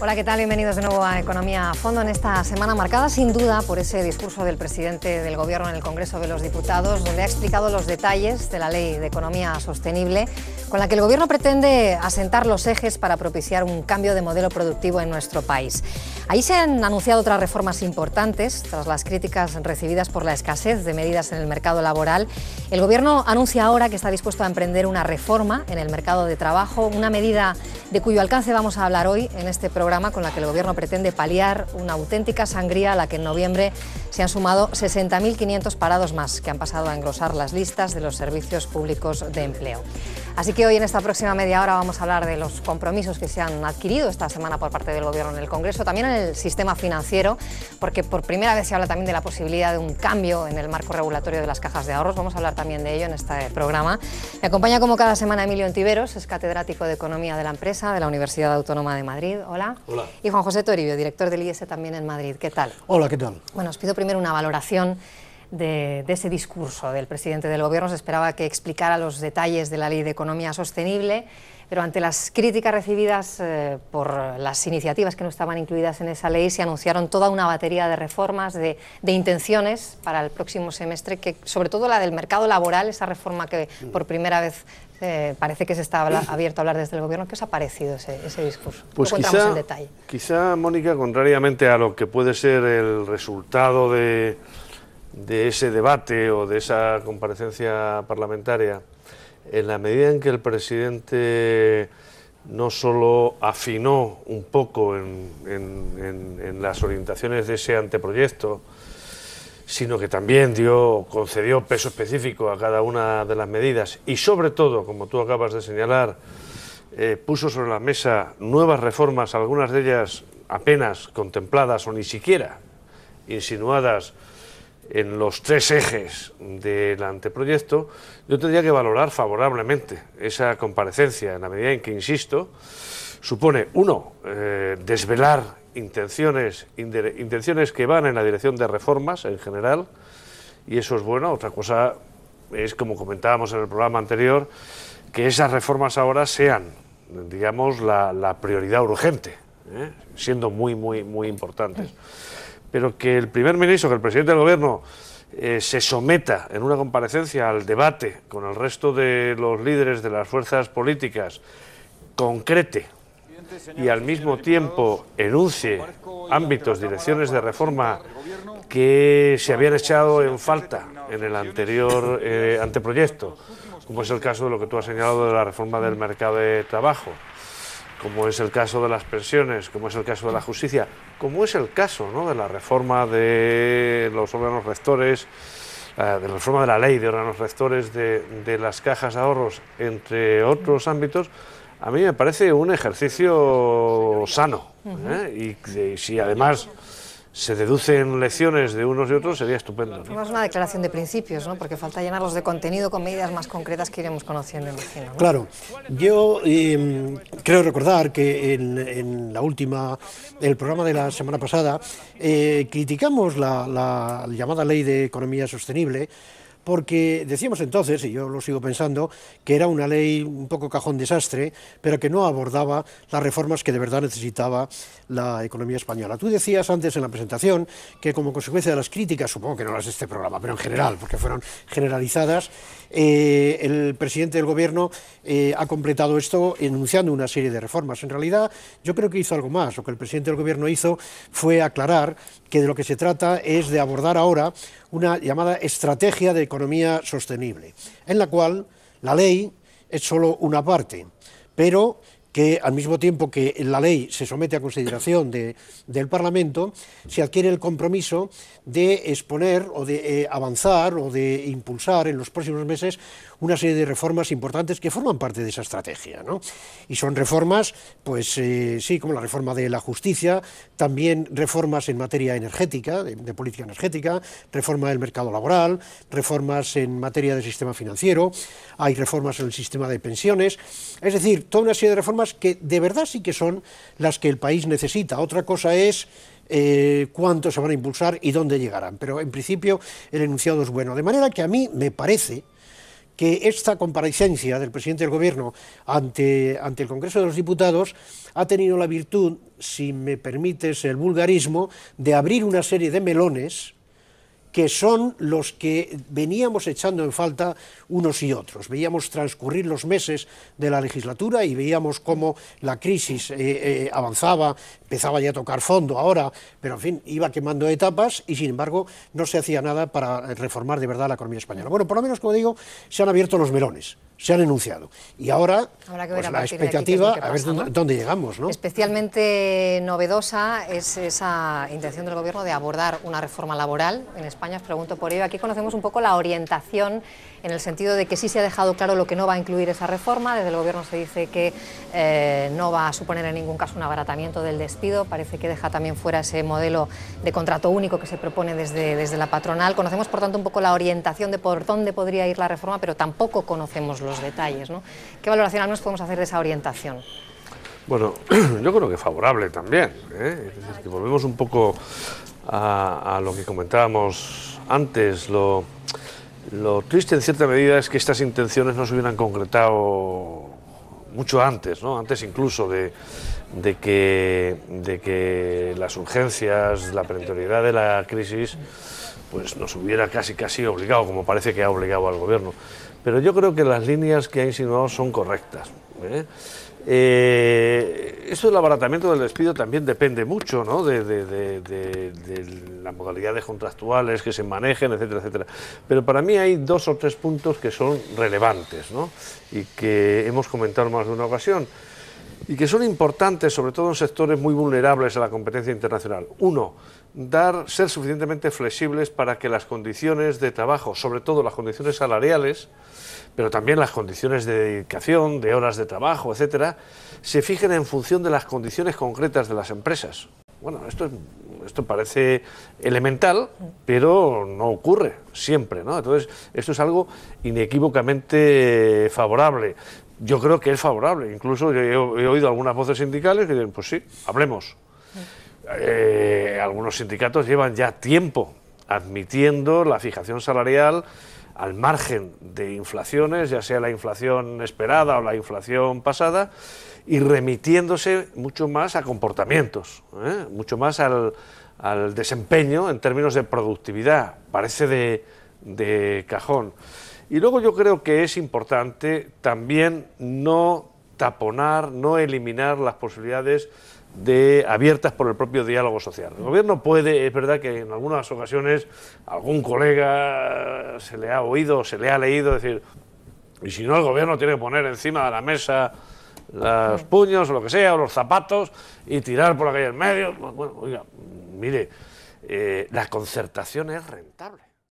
Hola, ¿qué tal? Bienvenidos de nuevo a Economía a Fondo en esta semana marcada sin duda por ese discurso del presidente del Gobierno en el Congreso de los Diputados, donde ha explicado los detalles de la Ley de Economía Sostenible con la que el Gobierno pretende asentar los ejes para propiciar un cambio de modelo productivo en nuestro país. Ahí se han anunciado otras reformas importantes. Tras las críticas recibidas por la escasez de medidas en el mercado laboral, el Gobierno anuncia ahora que está dispuesto a emprender una reforma en el mercado de trabajo, una medida de cuyo alcance vamos a hablar hoy en este programa con la que el Gobierno pretende paliar una auténtica sangría a la que en noviembre se han sumado 60.500 parados más que han pasado a engrosar las listas de los servicios públicos de empleo. Así que hoy en esta próxima media hora vamos a hablar de los compromisos que se han adquirido esta semana por parte del Gobierno en el Congreso, también en el sistema financiero, porque por primera vez se habla también de la posibilidad de un cambio en el marco regulatorio de las cajas de ahorros. Vamos a hablar también de ello en este programa. Me acompaña como cada semana Emilio Antiveros, es catedrático de Economía de la empresa de la Universidad Autónoma de Madrid. Hola. Hola. Y Juan José Toribio, director del IES también en Madrid. ¿Qué tal? Hola, ¿qué tal? Bueno, os pido primero una valoración de, ese discurso del presidente del Gobierno. Se esperaba que explicara los detalles de la Ley de Economía Sostenible, pero ante las críticas recibidas eh, por las iniciativas que no estaban incluidas en esa ley, se anunciaron toda una batería de reformas, de, intenciones para el próximo semestre, que sobre todo la del mercado laboral, esa reforma que por primera vez eh, parece que se está abierto a hablar desde el gobierno. ¿Qué os ha parecido ese, discurso? Pues quizá, detalle. quizá, Mónica, contrariamente a lo que puede ser el resultado de de ese debate o de esa comparecencia parlamentaria, en la medida en que el presidente no solo afinó un poco en, en, las orientaciones de ese anteproyecto, sino que también dio, concedió peso específico a cada una de las medidas y sobre todo, como tú acabas de señalar, eh, puso sobre la mesa nuevas reformas, algunas de ellas apenas contempladas o ni siquiera insinuadas en los tres ejes del anteproyecto, yo tendría que valorar favorablemente esa comparecencia, en la medida en que, insisto, supone, uno, eh, desvelar intenciones, intenciones que van en la dirección de reformas en general, y eso es bueno. Otra cosa es, como comentábamos en el programa anterior, que esas reformas ahora sean, digamos, la, prioridad urgente, ¿eh? siendo muy, muy, muy importantes pero que el primer ministro, que el presidente del gobierno eh, se someta en una comparecencia al debate con el resto de los líderes de las fuerzas políticas, concrete y al mismo tiempo enuncie ámbitos, direcciones de reforma que se habían echado en falta en el anterior eh, anteproyecto, como es el caso de lo que tú has señalado de la reforma del mercado de trabajo, como es el caso de las pensiones, como es el caso de la justicia, como es el caso de la reforma de los órganos rectores, eh, de la reforma de la ley de órganos rectores de, las cajas de ahorros, entre otros ámbitos, a mí me parece un ejercicio sano. ¿eh? Y, y si además se deducen lecciones de unos y otros, sería estupendo. Es una declaración de principios, porque falta llenarlos de contenido con medidas más concretas que iremos conociendo, imagino. ¿no? Claro, yo em, creo recordar que en, la última, el programa de la semana pasada, eh, criticamos la llamada ley de economía sostenible porque decíamos entonces, y yo lo sigo pensando, que era una ley un poco cajón desastre, pero que no abordaba las reformas que de verdad necesitaba la economía española. Tú decías antes en la presentación que como consecuencia de las críticas, supongo que no las de este programa, pero en general, porque fueron generalizadas, eh, el presidente del gobierno eh, ha completado esto enunciando una serie de reformas. En realidad, yo creo que hizo algo más. Lo que el presidente del gobierno hizo fue aclarar que de lo que se trata es de abordar ahora una llamada estrategia de economía sostenible, en la cual la ley es solo una parte, pero que al mismo tiempo que la ley se somete a consideración del Parlamento, se adquiere el compromiso de exponer o de eh, avanzar o de impulsar en los próximos meses una serie de reformas importantes que forman parte de esa estrategia. Y son reformas, pues eh, sí, como la reforma de la justicia, también reformas en materia energética, de, de política energética, reforma del mercado laboral, reformas en materia del sistema financiero, hay reformas en el sistema de pensiones, es decir, toda una serie de reformas que de verdad sí que son las que el país necesita. Otra cosa es eh, cuánto se van a impulsar y dónde llegarán. Pero en principio el enunciado es bueno. De manera que a mí me parece que esta comparecencia del presidente del Gobierno ante, ante el Congreso de los Diputados ha tenido la virtud, si me permites el vulgarismo, de abrir una serie de melones que son los que veníamos echando en falta unos y otros. Veíamos transcurrir los meses de la legislatura y veíamos cómo la crisis eh, eh, avanzaba, empezaba ya a tocar fondo ahora, pero en fin, iba quemando etapas y sin embargo no se hacía nada para reformar de verdad la economía española. Bueno, por lo menos, como digo, se han abierto los melones se han enunciado. Y ahora, pues, la expectativa, a ver llegamos. ¿no? Especialmente novedosa es esa intención del Gobierno de abordar una reforma laboral en España pregunto por ello. Aquí conocemos un poco la orientación en el sentido de que sí se ha dejado claro lo que no va a incluir esa reforma. Desde el Gobierno se dice que eh, no va a suponer en ningún caso un abaratamiento del despido. Parece que deja también fuera ese modelo de contrato único que se propone desde, desde la patronal. Conocemos, por tanto, un poco la orientación de por dónde podría ir la reforma, pero tampoco conocemos los detalles. ¿Qué valoración al menos podemos hacer de esa orientación? Bueno, yo creo que favorable también. ¿eh? Es decir, que volvemos un poco a, lo que comentábamos antes. Lo, triste en cierta medida es que estas intenciones no se hubieran concretado mucho antes, ¿no? antes incluso de, que, de que las urgencias, la perentoriedad de la crisis, pues nos hubiera casi casi obligado, como parece que ha obligado al gobierno. Pero yo creo que las líneas que ha insinuado son correctas. ¿eh? Eh, eso del abaratamiento del despido también depende mucho ¿no? de, de, las modalidades contractuales que se manejen, etcétera, etcétera. Pero para mí hay dos o tres puntos que son relevantes ¿no? y que hemos comentado más de una ocasión y que son importantes, sobre todo en sectores muy vulnerables a la competencia internacional. Uno, dar, ser suficientemente flexibles para que las condiciones de trabajo, sobre todo las condiciones salariales, pero también las condiciones de dedicación, de horas de trabajo, etcétera, se fijen en función de las condiciones concretas de las empresas. Bueno, esto, esto parece elemental, pero no ocurre siempre, ¿no? Entonces, esto es algo inequívocamente favorable yo creo que es favorable. Incluso he, oído algunas voces sindicales que dicen, pues sí, hablemos. Eh, algunos sindicatos llevan ya tiempo admitiendo la fijación salarial al margen de inflaciones, ya sea la inflación esperada o la inflación pasada, y remitiéndose mucho más a comportamientos, ¿eh? mucho más al, al desempeño en términos de productividad. Parece de, de cajón. Y luego yo creo que es importante también no taponar, no eliminar las posibilidades de, abiertas por el propio diálogo social. El gobierno puede, es verdad que en algunas ocasiones algún colega se le ha oído, se le ha leído decir, y si no el gobierno tiene que poner encima de la mesa los puños o lo que sea, o los zapatos, y tirar por la calle en medio. Bueno, oiga, mire, eh, la concertación es rentable.